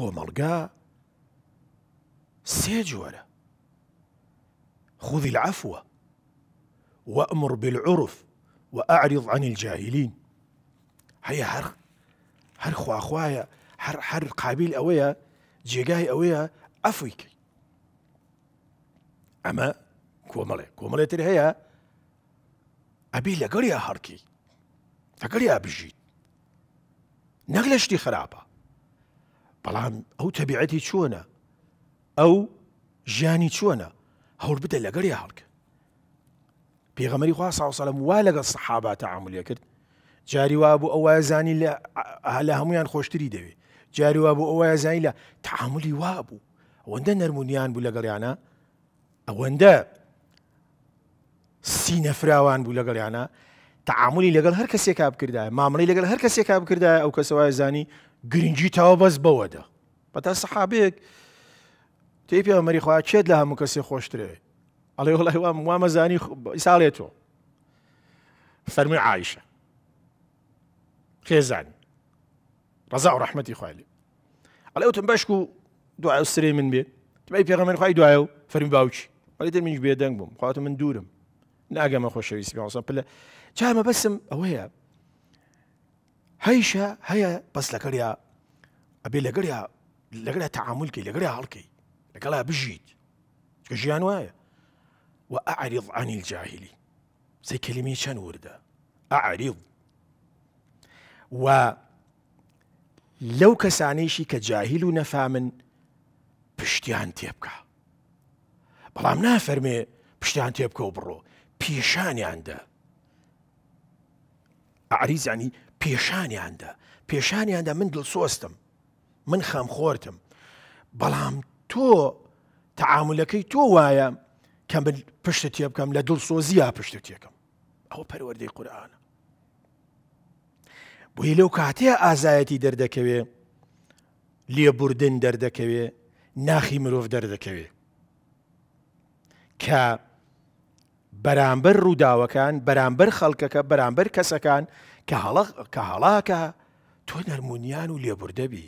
كومالغا سێ خذ العفو وأمر بالعرف وأعرض عن الجاهلين هيا هر هر خوا خوايا هر هر قابيل أويا جيجاي أويا أفويك أما كومالي كومالي تري هيا أبي قريا هركي تقريا بجيت نغلشتي خرابة بەڵام ئەو تەبیعەتی چۆنە ئەو ژیانی چۆنە هەور بدە لەگەر یا هەڵکە پێغەمەری خوا ساوسەلم وا لەگەڵ سەحاباتە عملیە کرد جاریوا بوو ئەو وایە زانی لە لە هەمویان خۆشتری دەوێت جاریوا بوو ئەو وایە زانی لە تعاملی وا بوو ئەوەندە نەرمونیان بوو لەگەڵیانە ئەوەندە سینەفراوان بوو لەگەڵیانە تعاملی لەگەڵ هەر کەسێکا بکردایە مامەڵی لەگەڵ هەر کەسێکا بکردایە ئەو کەسەوە زانی گرنگی تاوە بەس بەوەدا بەتا سەحابێک تێ پێ مەریخوا چێت لە هەموو کەسێ خۆشترێ ئەڵێ وڵی وا مەزانی تو فرمی عیشە خێزانی رضا و ڕحمەتی خوالی ئەڵێ وتم تو و دعا سرێ من بێ تبای پێغەمەر خوای دوایە و فەرمی باوکی بەڵێ منیش بێدەنگ بووم خواتم من دوورم ناگەمە خۆشەویستی پلە مبسم؟ بەسم ئەوەیە هيشا هيا بس لكريا ابي لكريا لكريا تعامل كي لكريا هالكي لكلا بجيت كجيان يعني وايا واعرض عن الجاهلي زي كلمه شان ورده اعرض و لو كسانيشي كجاهل نفامن بشتيان تيبكا بلام نافرمي بشتيان تيبكا وبرو بيشاني عنده اعريز يعني پێشانیاندا پێشانیاندا من دڵ سۆستم من خەمخۆرتم بەڵام تۆ تەعاامولەکەی تۆ وایە کە من پشت تێ بکەم لە دڵ سۆزییا پشت تێکم ئەوە پەروەردەی قورآانە بۆی لەو کاتەیە ئازایەتی دەردەکەوێ لێبوردن دەردەکەوێ ناخی مرۆڤ دەردەکەوێ کە بەرامبەر ڕووداوەکان بەرامبەر خەڵکەکە بەرامبەر کەسەکان کە هەڵاکە تۆ نەرمونیان و لێبوردەبی